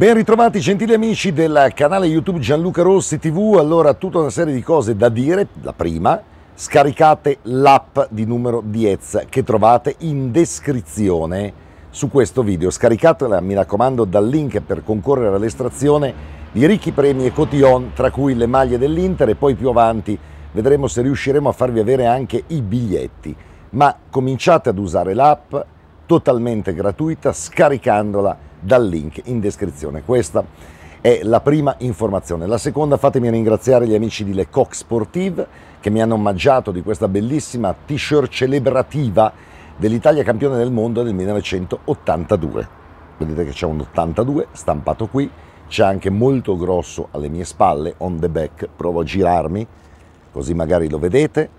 Ben ritrovati gentili amici del canale YouTube Gianluca Rossi TV, allora tutta una serie di cose da dire, la prima, scaricate l'app di numero 10 che trovate in descrizione su questo video, scaricatela mi raccomando dal link per concorrere all'estrazione di ricchi premi e cotillon tra cui le maglie dell'Inter e poi più avanti vedremo se riusciremo a farvi avere anche i biglietti, ma cominciate ad usare l'app totalmente gratuita scaricandola dal link in descrizione. Questa è la prima informazione. La seconda, fatemi ringraziare gli amici di Le Coq Sportive che mi hanno omaggiato di questa bellissima t-shirt celebrativa dell'Italia campione del mondo del 1982. Vedete che c'è un 82 stampato qui, c'è anche molto grosso alle mie spalle, on the back, provo a girarmi così magari lo vedete.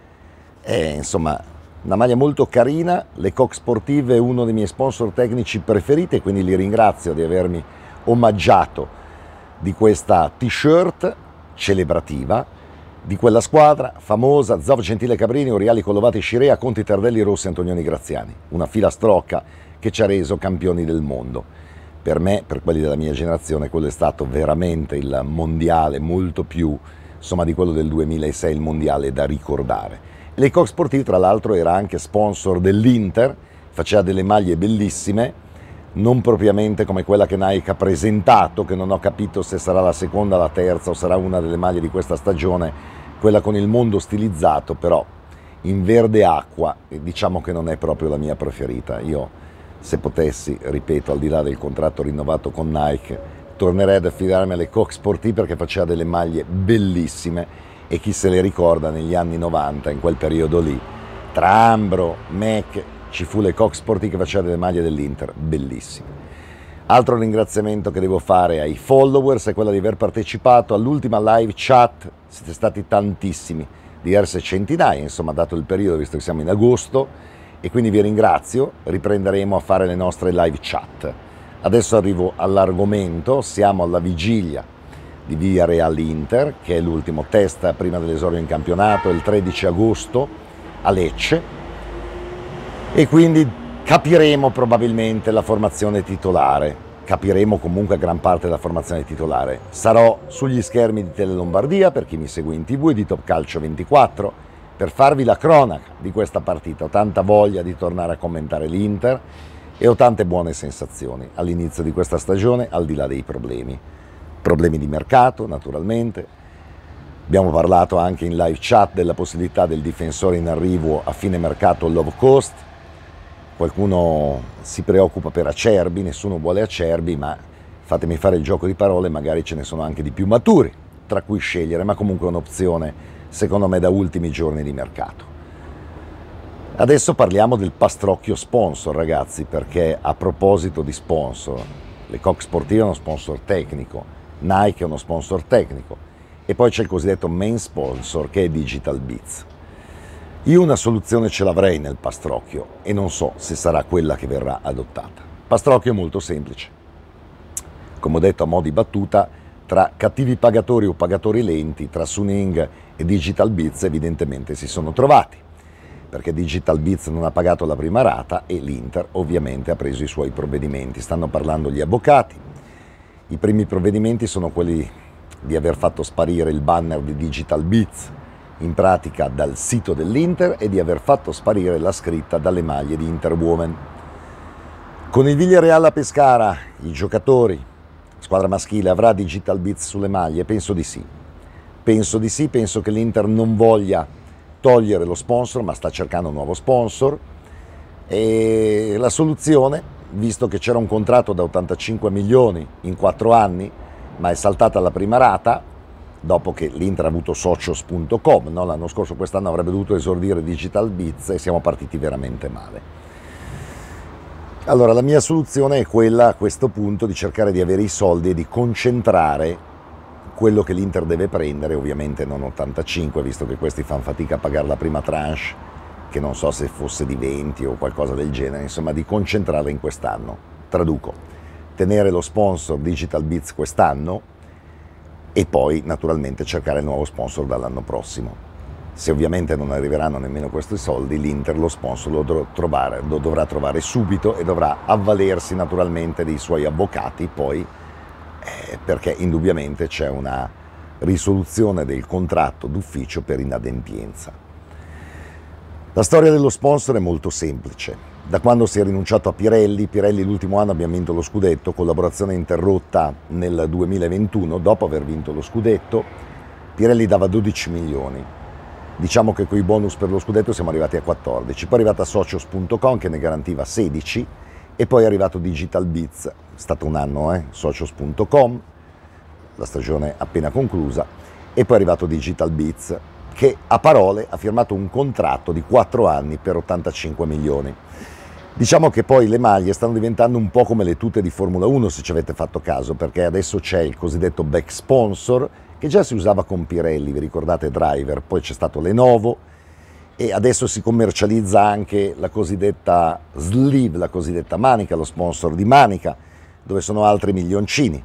E, insomma, una maglia molto carina, le Coq Sportive è uno dei miei sponsor tecnici preferiti, quindi li ringrazio di avermi omaggiato di questa t-shirt celebrativa di quella squadra famosa Zav Gentile Cabrini, Oriali Collovati Scirea, Conti Tardelli Rossi Antonioni Graziani, una filastrocca che ci ha reso campioni del mondo. Per me, per quelli della mia generazione, quello è stato veramente il mondiale molto più insomma di quello del 2006, il mondiale da ricordare. Le Coq Sportiv tra l'altro era anche sponsor dell'Inter, faceva delle maglie bellissime, non propriamente come quella che Nike ha presentato, che non ho capito se sarà la seconda, la terza o sarà una delle maglie di questa stagione, quella con il mondo stilizzato, però in verde acqua, diciamo che non è proprio la mia preferita. Io se potessi, ripeto, al di là del contratto rinnovato con Nike, tornerei ad affidarmi alle Coq Sportive perché faceva delle maglie bellissime e chi se le ricorda negli anni 90, in quel periodo lì, tra Ambro, Mac, ci fu le Cox Sporty che faceva delle maglie dell'Inter, bellissime. Altro ringraziamento che devo fare ai followers è quello di aver partecipato all'ultima live chat, siete stati tantissimi, diverse centinaia, insomma, dato il periodo, visto che siamo in agosto, e quindi vi ringrazio, riprenderemo a fare le nostre live chat. Adesso arrivo all'argomento, siamo alla vigilia di Via Real Inter, che è l'ultimo test prima dell'esordio in campionato, il 13 agosto a Lecce. E quindi capiremo probabilmente la formazione titolare, capiremo comunque gran parte della formazione titolare. Sarò sugli schermi di Tele Lombardia per chi mi segue in tv e di Top Calcio 24 per farvi la cronaca di questa partita. Ho tanta voglia di tornare a commentare l'Inter e ho tante buone sensazioni all'inizio di questa stagione, al di là dei problemi problemi di mercato naturalmente. Abbiamo parlato anche in live chat della possibilità del difensore in arrivo a fine mercato low cost. Qualcuno si preoccupa per Acerbi, nessuno vuole Acerbi, ma fatemi fare il gioco di parole, magari ce ne sono anche di più maturi tra cui scegliere, ma comunque è un'opzione secondo me da ultimi giorni di mercato. Adesso parliamo del pastrocchio sponsor, ragazzi, perché a proposito di sponsor, le Coq Sportive è uno sponsor tecnico Nike è uno sponsor tecnico e poi c'è il cosiddetto main sponsor che è Digital Beats. Io una soluzione ce l'avrei nel pastrocchio e non so se sarà quella che verrà adottata. Pastrocchio è molto semplice. Come ho detto a mo' di battuta, tra cattivi pagatori o pagatori lenti, tra Suning e Digital Beats evidentemente si sono trovati, perché Digital Beats non ha pagato la prima rata e l'Inter ovviamente ha preso i suoi provvedimenti. Stanno parlando gli avvocati, i primi provvedimenti sono quelli di aver fatto sparire il banner di Digital Beats in pratica dal sito dell'Inter e di aver fatto sparire la scritta dalle maglie di Interwoman. Con il Villarreal a Pescara, i giocatori, squadra maschile, avrà Digital Beats sulle maglie? Penso di sì. Penso di sì, penso che l'Inter non voglia togliere lo sponsor, ma sta cercando un nuovo sponsor. E la soluzione visto che c'era un contratto da 85 milioni in 4 anni, ma è saltata la prima rata, dopo che l'Inter ha avuto socios.com, no? l'anno scorso quest'anno avrebbe dovuto esordire Digital Biz e siamo partiti veramente male. Allora la mia soluzione è quella a questo punto di cercare di avere i soldi e di concentrare quello che l'Inter deve prendere, ovviamente non 85, visto che questi fanno fatica a pagare la prima tranche che non so se fosse di 20 o qualcosa del genere, insomma di concentrarla in quest'anno. Traduco, tenere lo sponsor Digital Bits quest'anno e poi naturalmente cercare il nuovo sponsor dall'anno prossimo. Se ovviamente non arriveranno nemmeno questi soldi, l'Inter lo sponsor lo, trovare, lo dovrà trovare subito e dovrà avvalersi naturalmente dei suoi avvocati poi, eh, perché indubbiamente c'è una risoluzione del contratto d'ufficio per inadempienza. La storia dello sponsor è molto semplice. Da quando si è rinunciato a Pirelli, Pirelli l'ultimo anno abbiamo vinto lo scudetto, collaborazione interrotta nel 2021 dopo aver vinto lo scudetto, Pirelli dava 12 milioni. Diciamo che con i bonus per lo scudetto siamo arrivati a 14, poi è arrivata socios.com che ne garantiva 16 e poi è arrivato Digital Bits, è stato un anno, eh? socios.com, la stagione appena conclusa, e poi è arrivato Digital Bits che a parole ha firmato un contratto di 4 anni per 85 milioni. Diciamo che poi le maglie stanno diventando un po' come le tute di Formula 1 se ci avete fatto caso, perché adesso c'è il cosiddetto back sponsor che già si usava con Pirelli, vi ricordate Driver, poi c'è stato Lenovo e adesso si commercializza anche la cosiddetta sleeve, la cosiddetta manica, lo sponsor di manica, dove sono altri milioncini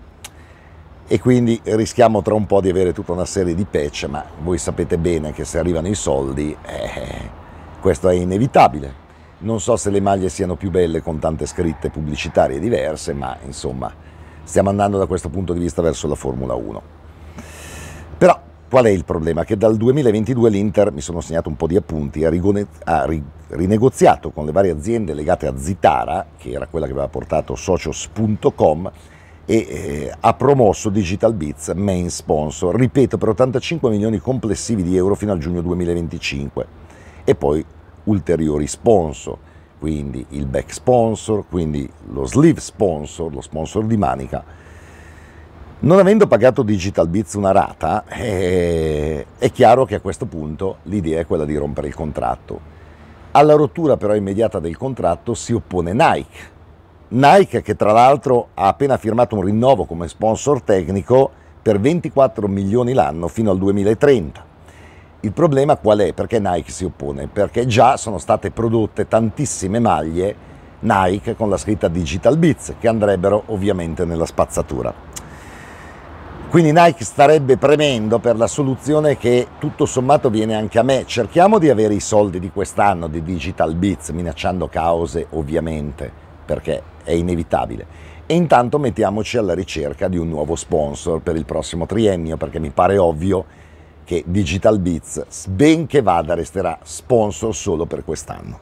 e quindi rischiamo tra un po' di avere tutta una serie di patch, ma voi sapete bene che se arrivano i soldi eh, questo è inevitabile. Non so se le maglie siano più belle con tante scritte pubblicitarie diverse, ma insomma stiamo andando da questo punto di vista verso la Formula 1. Però qual è il problema? Che dal 2022 l'Inter, mi sono segnato un po' di appunti, ha, rinegoziato con le varie aziende legate a Zitara, che era quella che aveva portato socios.com, e eh, ha promosso Digital Bits main sponsor, ripeto per 85 milioni complessivi di euro fino al giugno 2025 e poi ulteriori sponsor, quindi il back sponsor, quindi lo sleeve sponsor, lo sponsor di manica. Non avendo pagato Digital Bits una rata, eh, è chiaro che a questo punto l'idea è quella di rompere il contratto. Alla rottura però immediata del contratto si oppone Nike, Nike che tra l'altro ha appena firmato un rinnovo come sponsor tecnico per 24 milioni l'anno fino al 2030. Il problema qual è? Perché Nike si oppone? Perché già sono state prodotte tantissime maglie Nike con la scritta Digital Bits che andrebbero ovviamente nella spazzatura. Quindi Nike starebbe premendo per la soluzione che tutto sommato viene anche a me. Cerchiamo di avere i soldi di quest'anno di Digital Bits, minacciando cause ovviamente perché è inevitabile. E intanto mettiamoci alla ricerca di un nuovo sponsor per il prossimo triennio, perché mi pare ovvio che Digital Beats, ben che vada, resterà sponsor solo per quest'anno.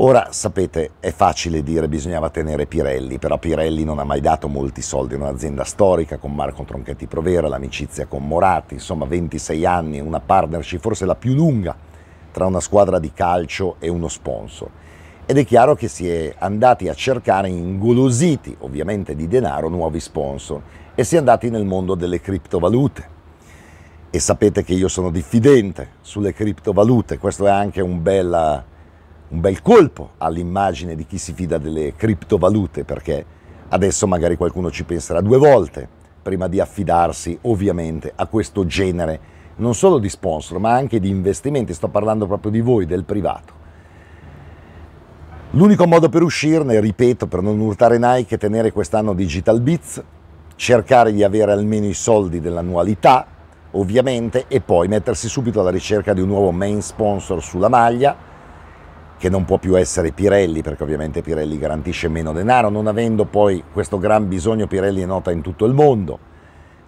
Ora sapete, è facile dire bisognava tenere Pirelli, però Pirelli non ha mai dato molti soldi, è un'azienda storica con Marco Tronchetti Provera, l'amicizia con Morati, insomma 26 anni, una partnership forse la più lunga tra una squadra di calcio e uno sponsor ed è chiaro che si è andati a cercare, ingolositi ovviamente di denaro, nuovi sponsor e si è andati nel mondo delle criptovalute. E sapete che io sono diffidente sulle criptovalute, questo è anche un, bella, un bel colpo all'immagine di chi si fida delle criptovalute, perché adesso magari qualcuno ci penserà due volte prima di affidarsi ovviamente a questo genere, non solo di sponsor, ma anche di investimenti, sto parlando proprio di voi, del privato. L'unico modo per uscirne, ripeto, per non urtare Nike, è tenere quest'anno Digital Bits, cercare di avere almeno i soldi dell'annualità, ovviamente, e poi mettersi subito alla ricerca di un nuovo main sponsor sulla maglia, che non può più essere Pirelli, perché ovviamente Pirelli garantisce meno denaro, non avendo poi questo gran bisogno, Pirelli è nota in tutto il mondo,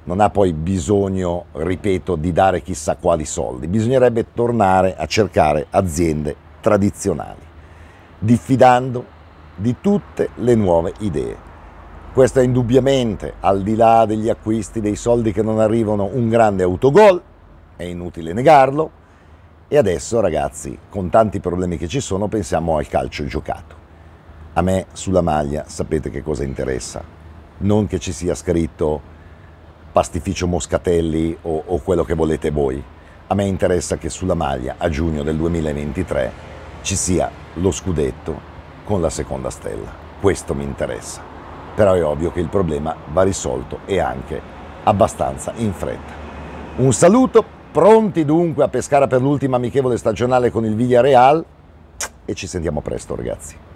non ha poi bisogno, ripeto, di dare chissà quali soldi, bisognerebbe tornare a cercare aziende tradizionali diffidando di tutte le nuove idee. Questo è indubbiamente, al di là degli acquisti, dei soldi che non arrivano, un grande autogol, è inutile negarlo. E adesso ragazzi, con tanti problemi che ci sono, pensiamo al calcio giocato. A me sulla maglia sapete che cosa interessa, non che ci sia scritto pastificio Moscatelli o, o quello che volete voi. A me interessa che sulla maglia a giugno del 2023 ci sia lo scudetto con la seconda stella. Questo mi interessa. Però è ovvio che il problema va risolto e anche abbastanza in fretta. Un saluto, pronti dunque a pescare per l'ultima amichevole stagionale con il Villarreal e ci sentiamo presto ragazzi.